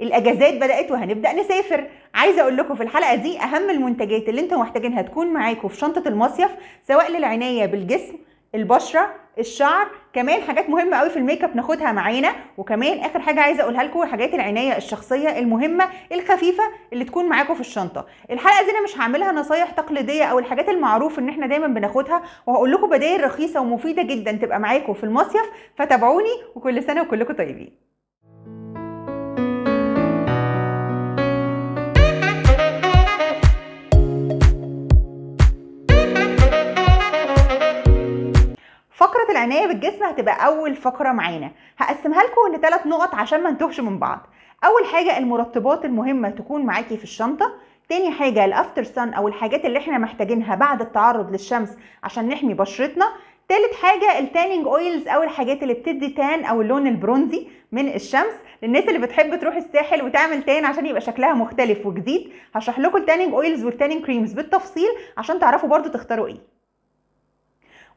الاجازات بدات وهنبدا نسافر عايزه اقول لكم في الحلقه دي اهم المنتجات اللي انتم محتاجينها تكون معاكم في شنطه المصيف سواء للعنايه بالجسم البشره الشعر كمان حاجات مهمه قوي في الميك اب ناخدها معانا وكمان اخر حاجه عايزه اقولها لكم حاجات العنايه الشخصيه المهمه الخفيفه اللي تكون معاكم في الشنطه الحلقه دي انا مش هعملها نصايح تقليديه او الحاجات المعروف ان احنا دايما بناخدها وهقول لكم بدائل رخيصه ومفيده جدا تبقى معاكم في المصيف فتابعوني وكل سنه وكلكم طيبين العنايه بالجسم هتبقى اول فقره معانا هقسمها لكم لثلاث نقط عشان ما نتوهش من بعض اول حاجه المرطبات المهمه تكون معاكي في الشنطه تاني حاجه الافتر سان او الحاجات اللي احنا محتاجينها بعد التعرض للشمس عشان نحمي بشرتنا تالت حاجة التانينج اويلز او الحاجات اللي بتدي تان او اللون البرونزي من الشمس للناس اللي بتحب تروح الساحل وتعمل تان عشان يبقى شكلها مختلف وجديد هشرح لكم التانينج اويلز والتانينج كريمز بالتفصيل عشان تعرفوا برضو تختاروا ايه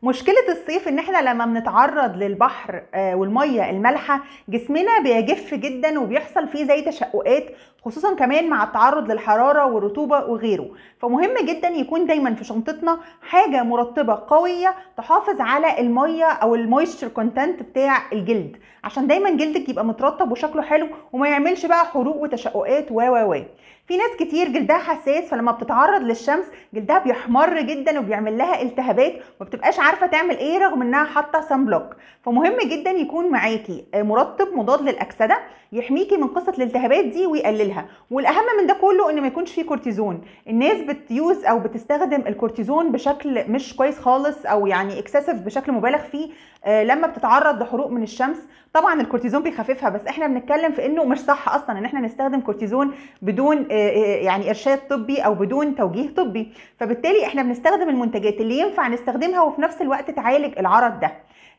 مشكلة الصيف ان احنا لما بنتعرض للبحر آه، والمية المالحة جسمنا بيجف جدا وبيحصل فيه زي تشققات خصوصا كمان مع التعرض للحراره والرطوبه وغيره فمهم جدا يكون دايما في شنطتنا حاجه مرطبه قويه تحافظ على الميه او المويستشر كونتنت بتاع الجلد عشان دايما جلدك يبقى مترطب وشكله حلو وما يعملش بقى حروق وتشققات و و و في ناس كتير جلدها حساس فلما بتتعرض للشمس جلدها بيحمر جدا وبيعمل لها التهابات وما بتبقاش عارفه تعمل ايه رغم انها حاطه سان بلوك فمهم جدا يكون معاكي آه، مرطب مضاد للاكسده يحميكي من قصه الالتهابات دي ويقللها والاهم من ده كله ان ما يكونش فيه كورتيزون الناس بتيوز او بتستخدم الكورتيزون بشكل مش كويس خالص او يعني اكسسيف بشكل مبالغ فيه آه لما بتتعرض لحروق من الشمس طبعا الكورتيزون بيخففها بس احنا بنتكلم في انه مش صح اصلا ان احنا نستخدم كورتيزون بدون آه, آه، يعني ارشاد طبي او بدون توجيه طبي فبالتالي احنا بنستخدم المنتجات اللي ينفع نستخدمها وفي نفس الوقت تعالج العرض ده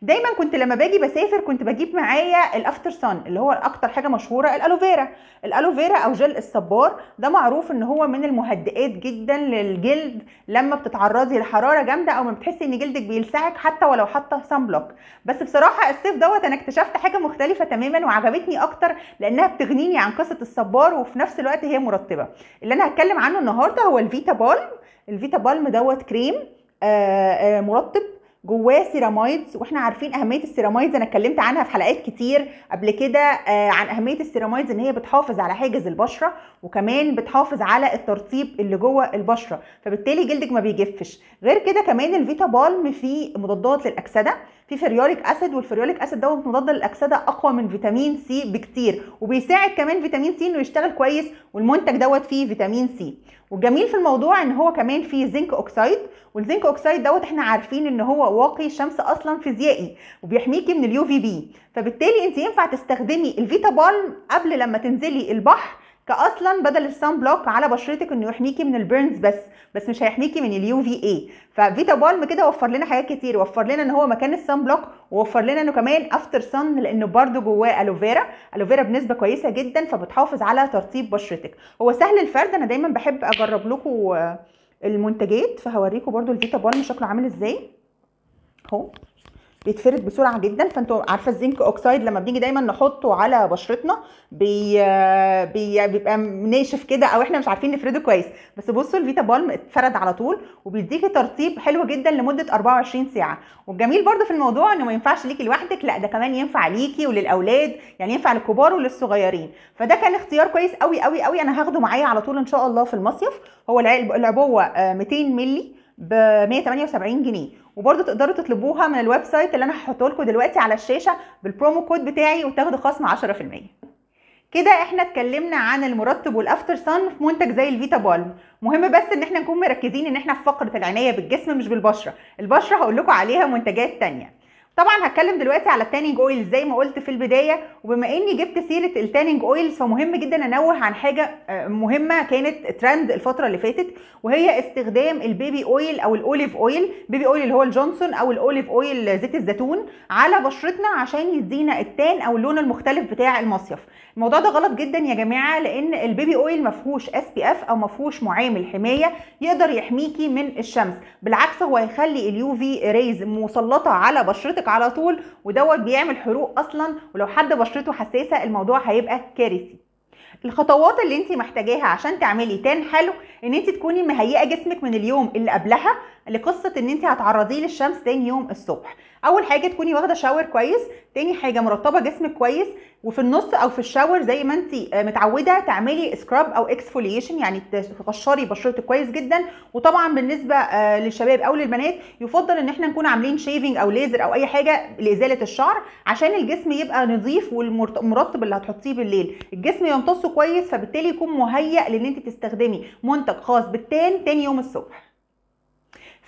دايما كنت لما باجي بسافر كنت بجيب معايا الافتر سان اللي هو اكتر حاجه مشهوره الالوفيرا الالوفيرا او جل الصبار ده معروف ان هو من المهدئات جدا للجلد لما بتتعرضي لحراره جامده او ما بتحسي ان جلدك بيلسعك حتى ولو حاطه سان بلوك بس بصراحه الصيف دوت انا اكتشفت حاجه مختلفه تماما وعجبتني اكتر لانها بتغنيني عن قصه الصبار وفي نفس الوقت هي مرطبه اللي انا هتكلم عنه النهارده هو الفيتا بالم الفيتا بالم دوت كريم آآ آه، آآ آه، مرطب جواه سيرامايدز واحنا عارفين اهميه السيرامايدز انا اتكلمت عنها في حلقات كتير قبل كده آه، عن اهميه السيرامايدز ان هي بتحافظ على حاجز البشره وكمان بتحافظ على الترطيب اللي جوه البشره فبالتالي جلدك ما بيجفش غير كده كمان الفيتا بالم فيه مضادات للاكسده في فريوليك اسيد والفريوليك اسيد دوت مضاد للاكسده اقوى من فيتامين سي بكتير وبيساعد كمان فيتامين سي انه يشتغل كويس والمنتج دوت فيه فيتامين سي والجميل في الموضوع ان هو كمان فيه زنك اوكسايد والزنك اوكسايد دوت احنا عارفين ان هو واقي الشمس اصلا فيزيائي وبيحميكي من اليو في بي فبالتالي انت ينفع تستخدمي الفيتا بالم قبل لما تنزلي البحر كاصلا بدل السان بلوك على بشرتك انه يحميكي من البيرنز بس بس مش هيحميكي من اليو في اي ففيتا بالم كده وفر لنا حاجات كتير وفر لنا ان هو مكان السان بلوك ووفر لنا انه كمان افتر سان لانه برده جواه الوفيرا الوفيرا بنسبه كويسه جدا فبتحافظ على ترطيب بشرتك هو سهل الفرد انا دايما بحب اجرب لكم المنتجات فهوريكم برده الفيتا بالم شكله عامل ازاي اهو بيتفرد بسرعه جدا فانتوا عارفه الزنك اوكسايد لما بنيجي دايما نحطه على بشرتنا بي... بي... بيبقى ناشف كده او احنا مش عارفين نفرده كويس بس بصوا الفيتا بالم اتفرد على طول وبيديكي ترطيب حلو جدا لمده 24 ساعه والجميل برده في الموضوع انه ما ينفعش ليكي لوحدك لا ده كمان ينفع ليكي وللاولاد يعني ينفع للكبار وللصغيرين فده كان اختيار كويس قوي قوي قوي انا هاخده معايا على طول ان شاء الله في المصيف هو العبوه 200 آه، مللي ب 178 جنيه وبرده تقدروا تطلبوها من الويب سايت اللي انا هحطه لكم دلوقتي على الشاشه بالبرومو كود بتاعي وتاخدوا خصم 10% كده احنا اتكلمنا عن المرطب والافتر صن في منتج زي الفيتا بالم مهم بس ان احنا نكون مركزين ان احنا في فقره العنايه بالجسم مش بالبشره البشره هقول لكم عليها منتجات تانية طبعا هتكلم دلوقتي على التانينج اويل زي ما قلت في البدايه وبما اني جبت سيره التانينج اويلز فمهم جدا انوه عن حاجه آه، مهمه كانت ترند الفتره اللي فاتت وهي استخدام البيبي اويل او الاوليف اويل بيبي اويل اللي هو الجونسون او الاوليف اويل زيت الزيتون على بشرتنا عشان يدينا التان او اللون المختلف بتاع المصيف الموضوع ده غلط جدا يا جماعه لان البيبي اويل ما فيهوش اس بي اف او ما فيهوش معامل حمايه يقدر يحميكي من الشمس بالعكس هو هيخلي اليو في ريز مسلطه على بشرتك على طول ودوت بيعمل حروق اصلا ولو حد بشرته حساسه الموضوع هيبقى كارثي الخطوات اللي انت محتاجاها عشان تعملي تان حلو ان انت تكوني مهيئه جسمك من اليوم اللي قبلها لقصه ان انت هتعرضيه للشمس تاني يوم الصبح اول حاجه تكوني واخده شاور كويس تاني حاجه مرطبه جسمك كويس وفي النص او في الشاور زي ما انت آه، متعوده تعملي سكراب او اكسفوليشن يعني تقشري بشرتك كويس جدا وطبعا بالنسبه آه، للشباب او للبنات يفضل ان احنا نكون عاملين شيفنج او ليزر او اي حاجه لازاله الشعر عشان الجسم يبقى نظيف والمرطب اللي هتحطيه بالليل الجسم يمتصه كويس فبالتالي يكون مهيئ لان انت تستخدمي منتج خاص بالتان تاني يوم الصبح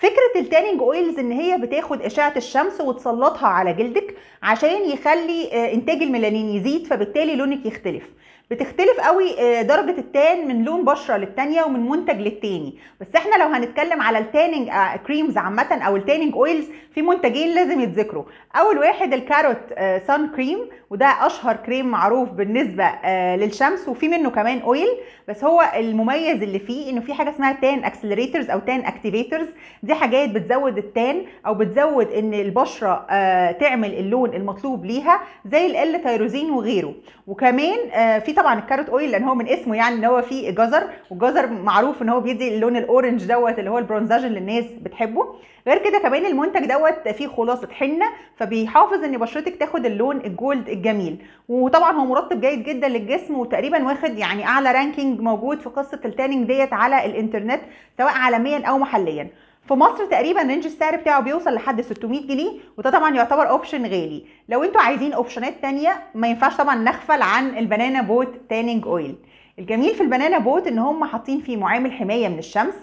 فكرة التانينج اويلز ان هي بتاخد اشعة الشمس وتسلطها على جلدك عشان يخلي آه، انتاج الميلانين يزيد فبالتالي لونك يختلف بتختلف قوي آه، درجه التان من لون بشره للتانيه ومن منتج للتاني بس احنا لو هنتكلم على التانينج كريمز آه، عامه او التانينج اويلز في منتجين لازم يتذكروا اول واحد الكاروت سان آه، كريم وده اشهر كريم معروف بالنسبه للشمس وفي منه كمان اويل بس هو المميز اللي فيه انه في حاجه اسمها تان اكسلريترز او تان اكتيفيترز دي حاجات بتزود التان او بتزود ان البشره تعمل اللون المطلوب ليها زي ال تيروزين وغيره وكمان في طبعا الكاروت اويل لان هو من اسمه يعني ان هو فيه جزر والجزر معروف ان هو بيدي اللون الاورنج دوت اللي هو البرونزاج اللي الناس بتحبه غير كده كمان المنتج دوت فيه خلاصه حنه فبيحافظ ان بشرتك تاخد اللون الجولد الجميل وطبعا هو مرطب جيد جدا للجسم وتقريبا واخد يعني اعلى رانكينج موجود في قصه التاننج ديت على الانترنت سواء عالميا او محليا في مصر تقريبا رينج السعر بتاعه بيوصل لحد 600 جنيه وده طبعا يعتبر اوبشن غالي لو انتوا عايزين اوبشنات تانية ما ينفعش طبعا نغفل عن البنانا بوت تانينج اويل الجميل في البنانا بوت ان هم حاطين فيه معامل حمايه من الشمس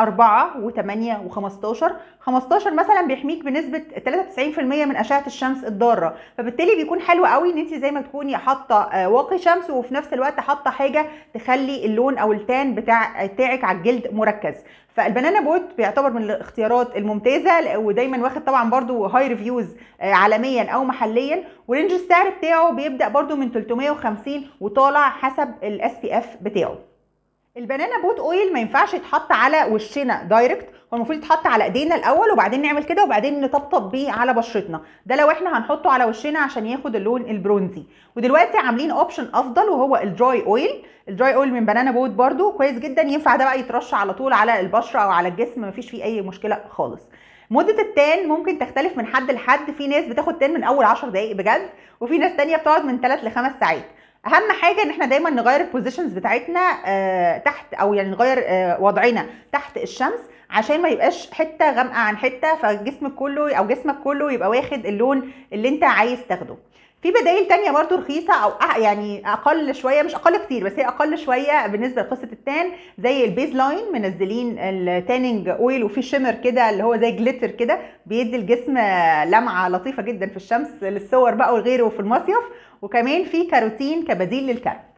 4 و8 و15 15 مثلا بيحميك بنسبه 93% من اشعه الشمس الضاره فبالتالي بيكون حلو قوي ان انت زي ما تكوني حاطه آه، واقي شمس وفي نفس الوقت حاطه حاجه تخلي اللون او التان بتاع آه، بتاعك على الجلد مركز فالبنانا بوت بيعتبر من الاختيارات الممتازه ودايما واخد طبعا برده هاي ريفيوز عالميا او محليا ورينج السعر بتاعه بيبدا برده من 350 وطالع حسب الاس بي اف بتاعه البنانا بوت اويل ما ينفعش يتحط على وشنا دايركت هو المفروض يتحط على ايدينا الاول وبعدين نعمل كده وبعدين نطبطب بيه على بشرتنا ده لو احنا هنحطه على وشنا عشان ياخد اللون البرونزي ودلوقتي عاملين اوبشن افضل وهو الدراي اويل الدراي اويل من بنانا بوت برده كويس جدا ينفع ده بقى يترش على طول على البشره او على الجسم مفيش فيه اي مشكله خالص مده التان ممكن تختلف من حد لحد في ناس بتاخد تان من اول 10 دقائق بجد وفي ناس تانية بتقعد من 3 ل 5 ساعات اهم حاجه ان احنا دايما نغير البوزيشنز بتاعتنا آه تحت او يعني نغير آه وضعنا تحت الشمس عشان ما يبقاش حته غامقه عن حته فجسمك كله او جسمك كله يبقى واخد اللون اللي انت عايز تاخده في بدائل تانية برضو رخيصة أو يعني أقل شوية مش أقل كتير بس هي أقل شوية بالنسبة لقصة التان زي البيز لاين منزلين التانينج أويل وفي شمر كده اللي هو زي جليتر كده بيدي الجسم لمعة لطيفة جدا في الشمس للصور بقى وغيره في المصيف وكمان في كاروتين كبديل للكرم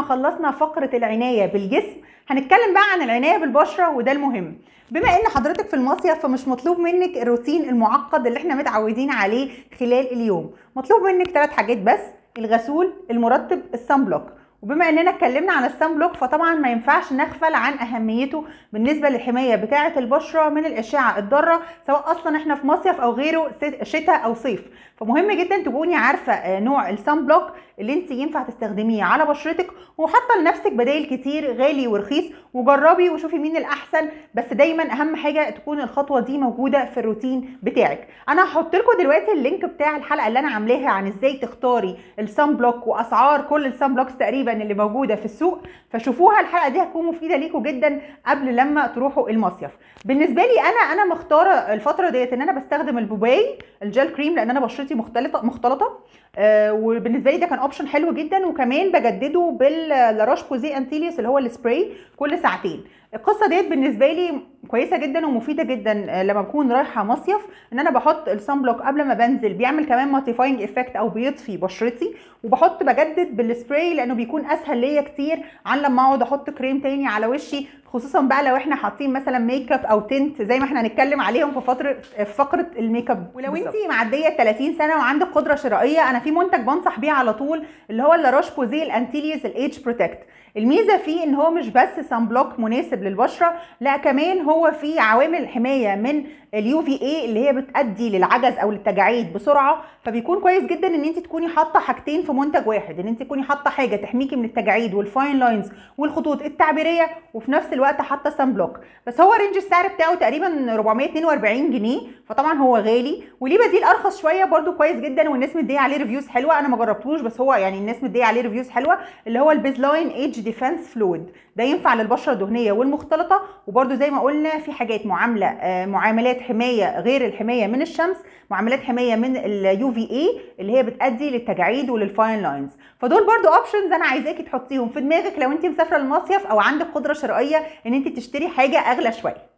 ما خلصنا فقره العنايه بالجسم هنتكلم بقى عن العنايه بالبشره وده المهم بما ان حضرتك في المصيف فمش مطلوب منك الروتين المعقد اللي احنا متعودين عليه خلال اليوم مطلوب منك ثلاث حاجات بس الغسول المرطب الصن بلوك وبما اننا اتكلمنا عن الصن بلوك فطبعا ما ينفعش نغفل عن اهميته بالنسبه للحمايه بتاعه البشره من الاشعه الضاره سواء اصلا احنا في مصيف او غيره شتاء او صيف فمهم جدا تكوني عارفه آه، نوع السان بلوك اللي انت ينفع تستخدميه على بشرتك وحاطه لنفسك بدايل كتير غالي ورخيص وجربي وشوفي مين الاحسن بس دايما اهم حاجه تكون الخطوه دي موجوده في الروتين بتاعك انا هحط لكم دلوقتي اللينك بتاع الحلقه اللي انا عاملاها عن ازاي تختاري السان بلوك واسعار كل السان بلوكس تقريبا اللي موجوده في السوق فشوفوها الحلقه دي هتكون مفيده ليكم جدا قبل لما تروحوا المصيف بالنسبه لي انا انا مختاره الفتره ديت ان انا بستخدم البوباي الجل كريم لان انا بشرتي وسكيورتي مختلطه مختلطه آه وبالنسبه لي ده كان اوبشن حلو جدا وكمان بجدده باللاراش بوزي انتيليس اللي هو السبراي كل ساعتين القصه ديت بالنسبه لي كويسه جدا ومفيده جدا آه، لما بكون رايحه مصيف ان انا بحط السان بلوك قبل ما بنزل بيعمل كمان ماتيفاينج افكت او بيطفي بشرتي وبحط بجدد بالسبراي لانه بيكون اسهل ليا كتير عن لما اقعد احط كريم تاني على وشي خصوصا بقى لو احنا حاطين مثلا ميك اب او تنت زي ما احنا هنتكلم عليهم في فتره آه، في فقره الميك اب ولو انت معديه 30 سنه وعندك قدره شرائيه انا في منتج بنصح بيه على طول اللي هو لاروش بوزيه الانتيليز الايدج بروتكت الميزه فيه ان هو مش بس سان بلوك مناسب للبشره لا كمان هو فيه عوامل حمايه من اليو في اي اللي هي بتؤدي للعجز او للتجاعيد بسرعه فبيكون كويس جدا ان انت تكوني حاطه حاجتين في منتج واحد ان انت تكوني حاطه حاجه تحميكي من التجاعيد والفاين لاينز والخطوط التعبيريه وفي نفس الوقت حاطه سان بلوك بس هو رينج السعر بتاعه تقريبا 442 جنيه فطبعا هو غالي وليه بديل ارخص شويه برده كويس جدا والناس مديه عليه ريفيوز حلوه انا ما جربتوش بس هو يعني الناس مديه عليه ريفيوز حلوه اللي هو البيز لاين ايج ديفنس فلويد ده ينفع للبشره الدهنيه والمختلطه وبرده زي ما قلنا في حاجات معامله آه معاملات معاملات حمايه غير الحمايه من الشمس معاملات حمايه من اليو في اي اللي هي بتادي للتجاعيد وللفاين لاينز فدول برضو اوبشنز انا عايزاكي تحطيهم في دماغك لو انت مسافره المصيف او عندك قدره شرائيه ان انت تشتري حاجه اغلى شويه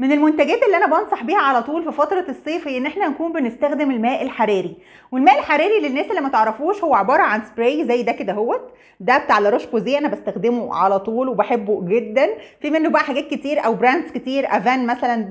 من المنتجات اللي انا بنصح بيها على طول في فتره الصيف هي ان احنا نكون بنستخدم الماء الحراري والماء الحراري للناس اللي ما تعرفوش هو عباره عن سبراي زي ده كده اهوت ده بتاع لاروش بوزي انا بستخدمه على طول وبحبه جدا في منه بقى حاجات كتير او براندز كتير افان مثلا ب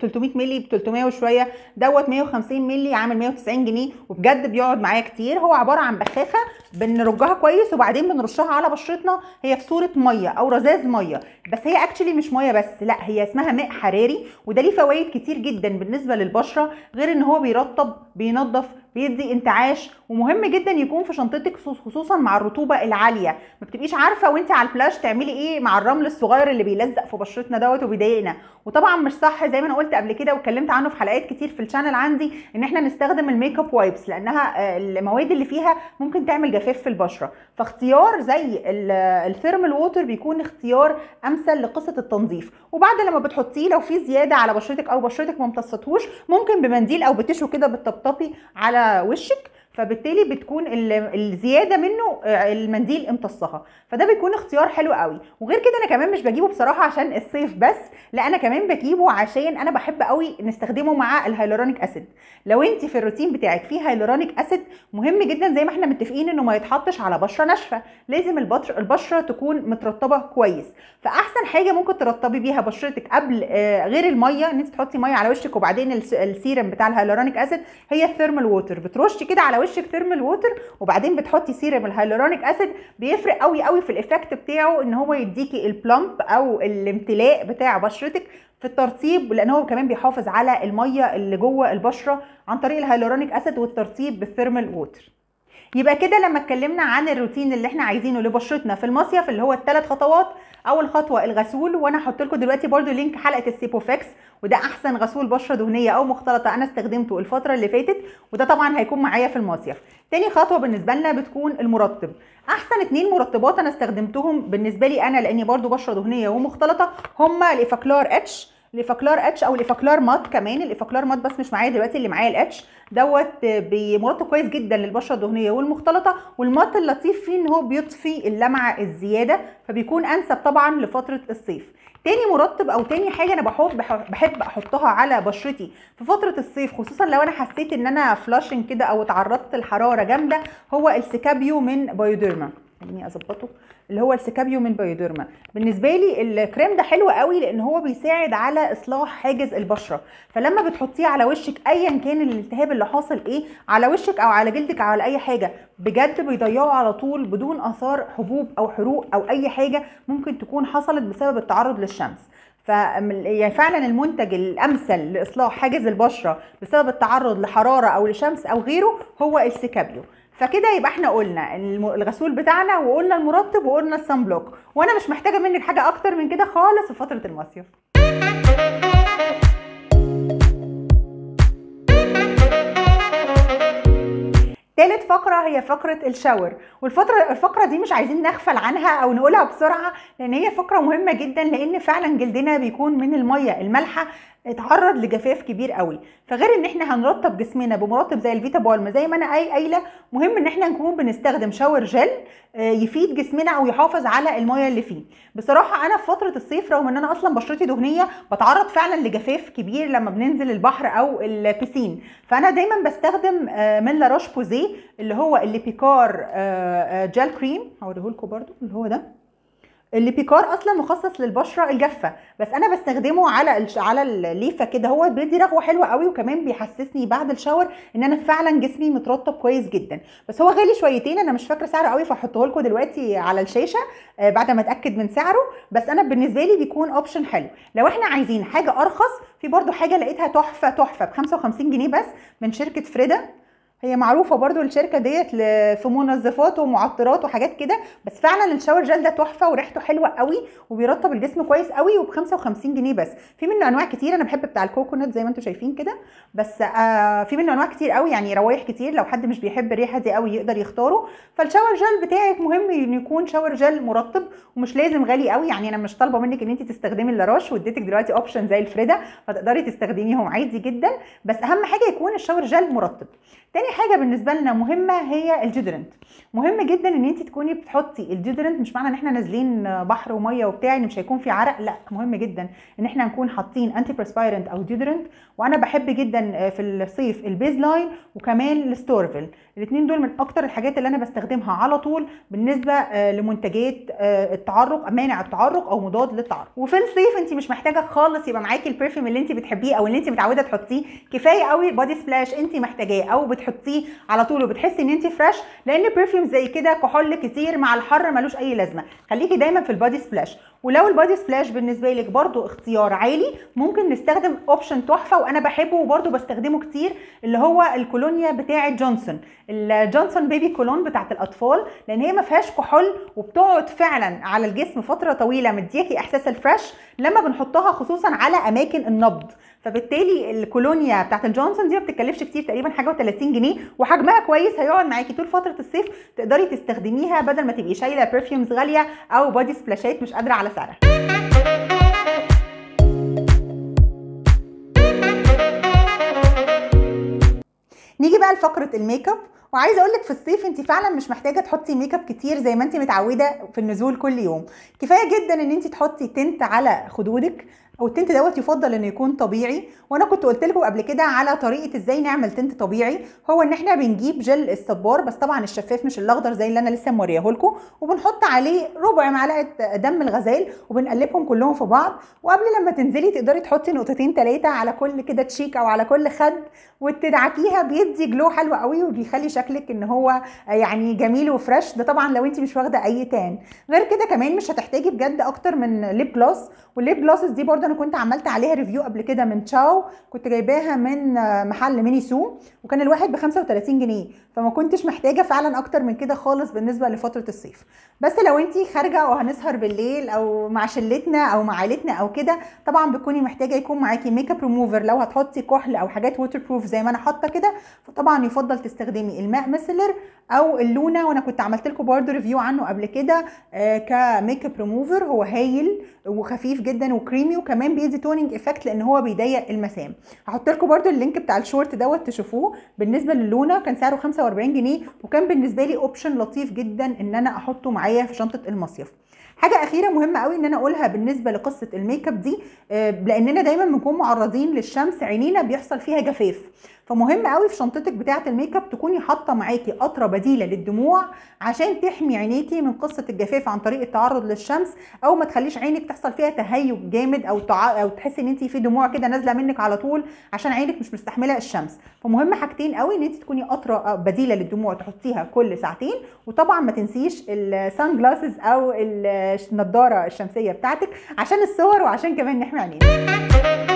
300 مللي ب 300 وشويه دوت 150 مللي عامل 190 جنيه وبجد بيقعد معايا كتير هو عباره عن بخاخه بنرجها كويس وبعدين بنرشها على بشرتنا هي في صوره ميه او رذاذ ميه بس هي اكشلي مش ميه بس لا هي اسمها ماء حراري الجاري وده ليه فوائد كتير جدا بالنسبه للبشره غير ان هو بيرطب بينظف بيدي انتعاش ومهم جدا يكون في شنطتك خصوصا مع الرطوبه العاليه ما بتبقيش عارفه وانت على البلاش تعملي ايه مع الرمل الصغير اللي بيلزق في بشرتنا دوت وبيضايقنا وطبعا مش صح زي ما انا قلت قبل كده واتكلمت عنه في حلقات كتير في الشانل عندي ان احنا نستخدم الميك اب وايبس لانها آه، المواد اللي فيها ممكن تعمل جفاف في البشره فاختيار زي الثيرمال ووتر بيكون اختيار امثل لقصه التنظيف وبعد لما بتحطيه لو في زياده على بشرتك او بشرتك ما امتصتهوش ممكن بمنديل او بتشو كده بتطبطبي على على وشك فبالتالي بتكون الزياده منه آه، المنديل امتصها فده بيكون اختيار حلو قوي وغير كده انا كمان مش بجيبه بصراحه عشان الصيف بس لا انا كمان بجيبه عشان انا بحب قوي نستخدمه مع الهيلورونيك اسيد لو انت في الروتين بتاعك فيه هيلورونيك اسيد مهم جدا زي ما احنا متفقين انه ما يتحطش على بشره ناشفه لازم البشره تكون مترطبه كويس فاحسن حاجه ممكن ترطبي بيها بشرتك قبل آه، غير الميه ان انت تحطي ميه على وشك وبعدين السيرم بتاع الهيلورونيك اسيد هي الثيرمال ووتر بترشي كده على وشك ترمي الووتر وبعدين بتحطي سيرم الهيلورونيك اسيد بيفرق قوي قوي في الايفكت بتاعه ان هو يديكي البلمب او الامتلاء بتاع بشرتك في الترطيب لان هو كمان بيحافظ على الميه اللي جوه البشره عن طريق الهيلورونيك اسيد والترطيب بالثيرمال ووتر يبقى كده لما اتكلمنا عن الروتين اللي احنا عايزينه لبشرتنا في المصيف اللي هو الثلاث خطوات اول خطوه الغسول وانا هحط لكم دلوقتي برده لينك حلقه السيبوفكس وده احسن غسول بشره دهنيه او مختلطه انا استخدمته الفتره اللي فاتت وده طبعا هيكون معايا في المصيف تاني خطوه بالنسبه لنا بتكون المرطب احسن اتنين مرطبات انا استخدمتهم بالنسبه لي انا لاني برضو بشره دهنيه ومختلطه هما الافاكلار اتش الايفاكلار اتش او الافاكلار مات كمان الافاكلار مات بس مش معايا دلوقتي اللي معايا الاتش دوت بمرطب كويس جدا للبشره الدهنيه والمختلطه والمات اللطيف فيه ان هو بيطفي اللمعه الزياده فبيكون انسب طبعا لفتره الصيف تاني مرطب او تاني حاجه انا بحب بحب احطها على بشرتي في فتره الصيف خصوصا لو انا حسيت ان انا فلاشنج كده او اتعرضت لحراره جامده هو السكابيو من بايوديرما خليني اظبطه اللي هو السكابيو من بايوديرما بالنسبه لي الكريم ده حلو قوي لان هو بيساعد على اصلاح حاجز البشره فلما بتحطيه على وشك ايا كان الالتهاب اللي حاصل ايه على وشك او على جلدك او على اي حاجه بجد بيضيعه على طول بدون اثار حبوب او حروق او اي حاجه ممكن تكون حصلت بسبب التعرض للشمس ف يعني فعلا المنتج الامثل لاصلاح حاجز البشره بسبب التعرض لحراره او لشمس او غيره هو السكابيو فكده يبقى احنا قلنا الغسول بتاعنا وقلنا المرطب وقلنا الصن بلوك وانا مش محتاجه منك حاجه اكتر من كده خالص في فتره المصيف تالت فقرة هي فقرة الشاور والفترة الفقرة دي مش عايزين نغفل عنها أو نقولها بسرعة لأن هي فقرة مهمة جدا لأن فعلا جلدنا بيكون من المية المالحة اتعرض لجفاف كبير قوي فغير ان احنا هنرطب جسمنا بمرطب زي الفيتا بالما زي ما انا قايله مهم ان احنا نكون بنستخدم شاور آه، جل يفيد جسمنا او يحافظ على الميه اللي فيه بصراحه انا في فتره الصيف رغم ان انا اصلا بشرتي دهنيه بتعرض فعلا لجفاف كبير لما بننزل البحر او البسين فانا دايما بستخدم آه، من لاروش بوزيه اللي هو اللي بيكار جل كريم لكم برده اللي هو ده بيكار اصلا مخصص للبشره الجافه بس انا بستخدمه على على الليفه كده هو بيدي رغوه حلوه قوي وكمان بيحسسني بعد الشاور ان انا فعلا جسمي مترطب كويس جدا بس هو غالي شويتين انا مش فاكره سعره قوي فهحطه لكم دلوقتي على الشاشه آه، بعد ما اتاكد من سعره بس انا بالنسبه لي بيكون اوبشن حلو لو احنا عايزين حاجه ارخص في برده حاجه لقيتها تحفه تحفه ب 55 جنيه بس من شركه فريدا هي معروفه برضو الشركه ديت في منظفات ومعطرات وحاجات كده بس فعلا الشاور جل ده تحفه وريحته حلوه قوي وبيرطب الجسم كويس قوي وب 55 جنيه بس في منه انواع كتير انا بحب بتاع الكوكونات زي ما انتم شايفين كده بس آه في منه انواع كتير قوي يعني روايح كتير لو حد مش بيحب الريحه دي قوي يقدر يختاره فالشاور جل بتاعك مهم انه يكون شاور جل مرطب ومش لازم غالي قوي يعني انا مش طالبه منك ان انت تستخدمي الاراش واديتك دلوقتي اوبشن زي الفريدا فتقدري تستخدميهم عادي جدا بس اهم حاجه يكون الشاور جل مرطب تاني حاجه بالنسبه لنا مهمه هي الديودرنت مهم جدا ان انت تكوني بتحطي الديودرنت مش معنى ان احنا نازلين بحر وميه وبتاع ان مش هيكون في عرق لا مهم جدا ان احنا نكون حاطين انتي برسبيرنت او ديودرنت وانا بحب جدا في الصيف البيز لاين وكمان الستورفيل الاثنين دول من اكتر الحاجات اللي انا بستخدمها على طول بالنسبه آه، لمنتجات آه، التعرق مانع التعرق او مضاد للتعرق وفي الصيف انت مش محتاجه خالص يبقى معاكي البرفيوم اللي انت بتحبيه او اللي انت متعوده تحطيه كفايه قوي بادي سبلاش انت محتاجاه او بتحبيه بتحطيه على طول وبتحسي ان انت فريش لان برفيوم زي كده كحول كتير مع الحر ملوش اي لازمه خليكي دايما في البادي سبلاش ولو البادي سبلاش بالنسبه لك برضو اختيار عالي ممكن نستخدم اوبشن تحفه وانا بحبه وبرضو بستخدمه كتير اللي هو الكولونيا بتاعه جونسون الجونسون بيبي كولون بتاعه الاطفال لان هي ما فيهاش كحول وبتقعد فعلا على الجسم فتره طويله مديكي احساس الفريش لما بنحطها خصوصا على اماكن النبض فبالتالي الكولونيا بتاعت الجونسون دي ما بتتكلفش كتير تقريبا حاجه و30 جنيه وحجمها كويس هيقعد معاكي طول فتره الصيف تقدري تستخدميها بدل ما تبقي شايله برفيومز غاليه او بادي سبلاشات مش قادره على سنة نيجي بقى لفقرة الميك اب وعايزه اقول لك في الصيف انت فعلا مش محتاجه تحطي ميك اب كتير زي ما انت متعوده في النزول كل يوم كفايه جدا ان انت تحطي تنت على خدودك والتنت دوت يفضل انه يكون طبيعي وانا كنت قلت لكم قبل كده على طريقه ازاي نعمل تنت طبيعي هو ان احنا بنجيب جل الصبار بس طبعا الشفاف مش الاخضر زي اللي انا لسه مورياه لكم وبنحط عليه ربع معلقه دم الغزال وبنقلبهم كلهم في بعض وقبل لما تنزلي تقدري تحطي نقطتين ثلاثه على كل كده تشيك او على كل خد وتدعكيها بيدي جلو حلو قوي وبيخلي شكلك ان هو يعني جميل وفريش ده طبعا لو انت مش واخده اي تان غير كده كمان مش هتحتاجي بجد اكتر من ليب جلوس والليب جلوسز دي برده انا كنت عملت عليها ريفيو قبل كده من تشاو كنت جايباها من آه، محل ميني سو وكان الواحد ب 35 جنيه فما كنتش محتاجه فعلا اكتر من كده خالص بالنسبه لفتره الصيف بس لو انت خارجه وهنسهر بالليل او مع شلتنا او مع عيلتنا او كده طبعا بتكوني محتاجه يكون معاكي ميك اب ريموفر لو هتحطي كحل او حاجات ووتر بروف زي ما انا حاطه كده فطبعا يفضل تستخدمي الماء مسلر او اللونا وانا كنت عملت لكم برده ريفيو عنه قبل كده كميك اب ريموفر هو هايل وخفيف جدا وكريمي وكمان بيدي توننج افكت لان هو بيضيق المسام هحط لكم برده اللينك بتاع الشورت دوت تشوفوه بالنسبه للونا كان سعره 45 جنيه وكان بالنسبه لي اوبشن لطيف جدا ان انا احطه معايا في شنطه المصيف حاجه اخيره مهمه قوي ان انا اقولها بالنسبه لقصه الميك اب دي آه، لاننا دايما بنكون معرضين للشمس عينينا بيحصل فيها جفاف فمهم قوي في شنطتك بتاعه الميك اب تكوني حاطه معاكي قطره بديله للدموع عشان تحمي عينيكي من قصه الجفاف عن طريق التعرض للشمس او ما تخليش عينك تحصل فيها تهيج جامد او تع... او تحسي ان انت في دموع كده نازله منك على طول عشان عينك مش مستحمله الشمس فمهم حاجتين قوي ان انت تكوني قطره آه، بديله للدموع تحطيها كل ساعتين وطبعا ما تنسيش السان جلاسز او النضاره الشمسيه بتاعتك عشان الصور وعشان كمان نحمي عينينا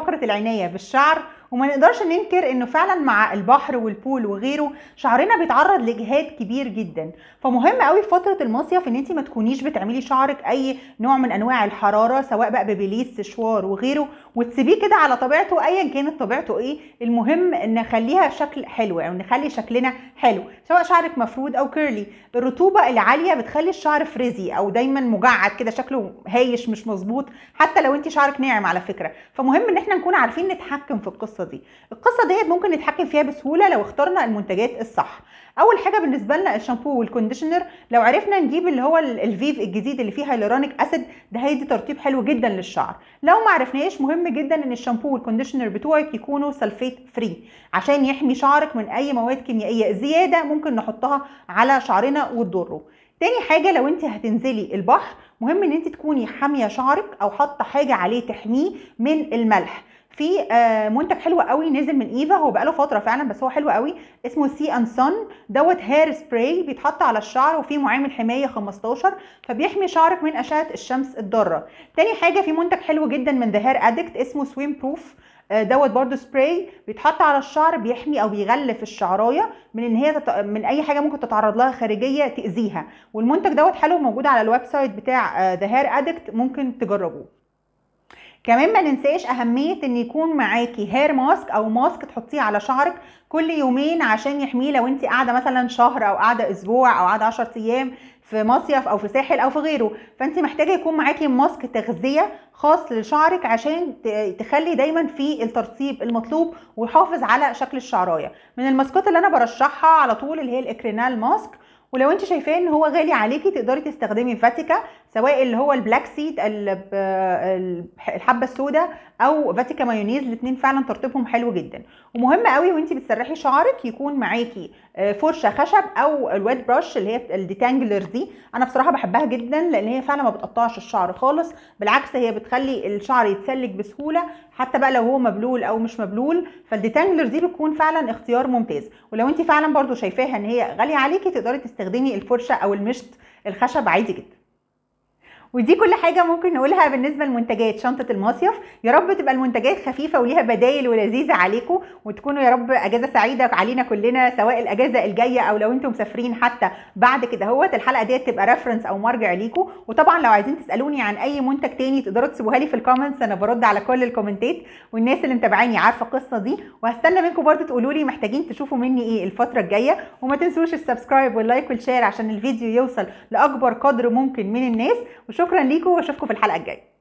فقره العنايه بالشعر وما نقدرش ننكر انه فعلا مع البحر والبول وغيره شعرنا بيتعرض لاجهاد كبير جدا فمهم قوي في فتره المصيف ان انت ما تكونيش بتعملي شعرك اي نوع من انواع الحراره سواء بقى ببليس سشوار وغيره وتسيبيه كده على طبيعته ايا كانت طبيعته ايه المهم نخليها شكل حلو او يعني نخلي شكلنا حلو سواء شعرك مفرود او كيرلي الرطوبه العاليه بتخلي الشعر فريزي او دايما مجعد كده شكله هايش مش مظبوط حتى لو انت شعرك ناعم على فكره فمهم ان احنا نكون عارفين نتحكم في القصه دي القصه ديت ممكن نتحكم فيها بسهوله لو اخترنا المنتجات الصح اول حاجه بالنسبه لنا الشامبو والكونديشنر لو عرفنا نجيب اللي هو الفيف الجديد اللي فيه هيلورونيك اسيد ده هيدي ترطيب حلو جدا للشعر لو ما عرفناش مهم مهم جدا ان الشامبو والكونديشنر بتوعك يكونوا سلفيت فري عشان يحمي شعرك من اي مواد كيميائيه زياده ممكن نحطها على شعرنا وتضره تاني حاجه لو انت هتنزلي البحر مهم ان انت تكوني حاميه شعرك او حاطه حاجه عليه تحميه من الملح في آه، منتج حلو قوي نزل من ايفا هو بقاله فتره فعلا بس هو حلو قوي اسمه سي ان سون دوت هير سبراي بيتحط على الشعر وفيه معامل حمايه 15 فبيحمي شعرك من اشعه الشمس الضاره تاني حاجه في منتج حلو جدا من ذا هير ادكت اسمه سويم بروف آه، دوت برده سبراي بيتحط على الشعر بيحمي او بيغلف الشعرايه من ان هي من اي حاجه ممكن تتعرض لها خارجيه تاذيها والمنتج دوت حلو موجود على الويب سايت بتاع ذا هير ادكت ممكن تجربوه كمان ما ننساش اهميه ان يكون معاكي هير ماسك او ماسك تحطيه على شعرك كل يومين عشان يحميه لو انت قاعده مثلا شهر او قاعده اسبوع او قاعده 10 ايام في مصيف او في ساحل او في غيره فانت محتاجه يكون معاكي ماسك تغذيه خاص لشعرك عشان تخلي دايما في الترطيب المطلوب ويحافظ على شكل الشعرايه من الماسكات اللي انا برشحها على طول اللي هي الاكرينال ماسك ولو انت شايفاه ان هو غالي عليكي تقدري تستخدمي فاتيكا سواء اللي هو البلاك سيد الحبه السوداء او فاتيكا مايونيز الاثنين فعلا ترطيبهم حلو جدا ومهم قوي وانت بتسرحي شعرك يكون معاكي آه، فرشه خشب او الويت برش اللي هي الديتانجلر دي انا بصراحه بحبها جدا لان هي فعلا ما بتقطعش الشعر خالص بالعكس هي بتخلي الشعر يتسلك بسهوله حتى بقى لو هو مبلول او مش مبلول فالديتانجلر دي بتكون فعلا اختيار ممتاز ولو انت فعلا برده شايفاها ان هي غاليه عليكي تقدري تستخدمي تستخدمي الفرشه او المشط الخشب عادي جدا ودي كل حاجه ممكن نقولها بالنسبه لمنتجات شنطه المصيف يا رب تبقى المنتجات خفيفه وليها بدايل ولذيذه عليكم وتكونوا يا رب اجازه سعيده علينا كلنا سواء الاجازه الجايه او لو انتم مسافرين حتى بعد كده اهوت الحلقه ديت تبقى ريفرنس او مرجع ليكم وطبعا لو عايزين تسالوني عن اي منتج تاني تقدروا تسيبوها لي في الكومنتس انا برد على كل الكومنتات والناس اللي متابعاني عارفه القصه دي وهستنى منكم برده تقولوا لي محتاجين تشوفوا مني ايه الفتره الجايه وما تنسوش السبسكرايب واللايك والشير عشان الفيديو يوصل لاكبر قدر ممكن من الناس شكرا ليكم واشوفكم في الحلقه الجايه